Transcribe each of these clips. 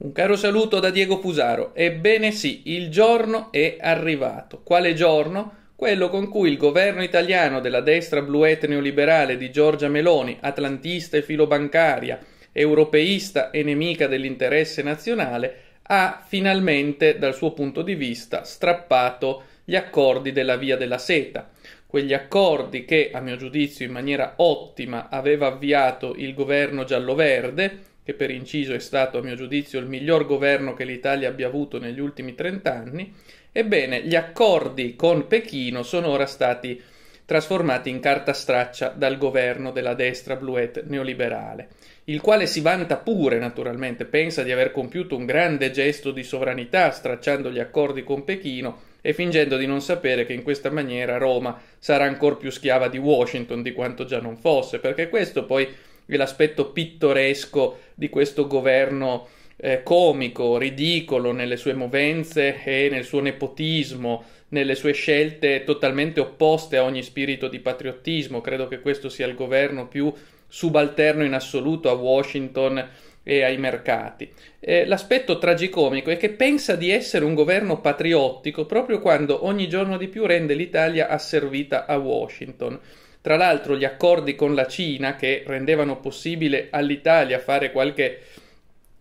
Un caro saluto da Diego Fusaro. Ebbene sì, il giorno è arrivato. Quale giorno? Quello con cui il governo italiano della destra bluet neoliberale di Giorgia Meloni, atlantista e filobancaria, europeista e nemica dell'interesse nazionale, ha finalmente, dal suo punto di vista, strappato gli accordi della Via della Seta, quegli accordi che, a mio giudizio, in maniera ottima aveva avviato il governo giallo-verde che per inciso è stato a mio giudizio il miglior governo che l'Italia abbia avuto negli ultimi trent'anni, ebbene gli accordi con Pechino sono ora stati trasformati in carta straccia dal governo della destra bluet neoliberale, il quale si vanta pure, naturalmente, pensa di aver compiuto un grande gesto di sovranità stracciando gli accordi con Pechino e fingendo di non sapere che in questa maniera Roma sarà ancora più schiava di Washington di quanto già non fosse, perché questo poi l'aspetto pittoresco di questo governo eh, comico, ridicolo nelle sue movenze e nel suo nepotismo, nelle sue scelte totalmente opposte a ogni spirito di patriottismo. Credo che questo sia il governo più subalterno in assoluto a Washington e ai mercati. Eh, l'aspetto tragicomico è che pensa di essere un governo patriottico proprio quando ogni giorno di più rende l'Italia asservita a Washington. Tra l'altro gli accordi con la Cina che rendevano possibile all'Italia fare qualche,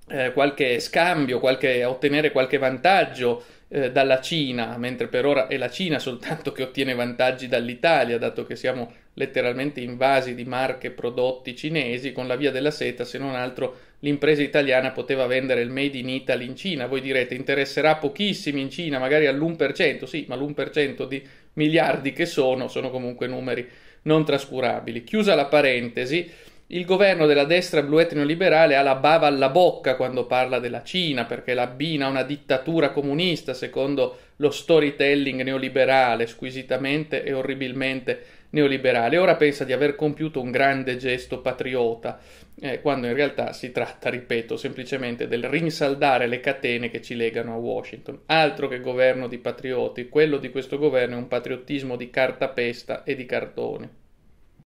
eh, qualche scambio, qualche, ottenere qualche vantaggio eh, dalla Cina, mentre per ora è la Cina soltanto che ottiene vantaggi dall'Italia, dato che siamo letteralmente invasi di marche e prodotti cinesi, con la via della seta, se non altro l'impresa italiana poteva vendere il made in Italy in Cina. Voi direte interesserà pochissimi in Cina, magari all'1%, sì, ma l'1% di miliardi che sono, sono comunque numeri non trascurabili. Chiusa la parentesi, il governo della destra blu etnioliberale ha la bava alla bocca quando parla della Cina perché l'abbina a una dittatura comunista secondo lo storytelling neoliberale, squisitamente e orribilmente neoliberale. Ora pensa di aver compiuto un grande gesto patriota, eh, quando in realtà si tratta, ripeto, semplicemente del rinsaldare le catene che ci legano a Washington. Altro che governo di patrioti, quello di questo governo è un patriottismo di cartapesta e di cartone.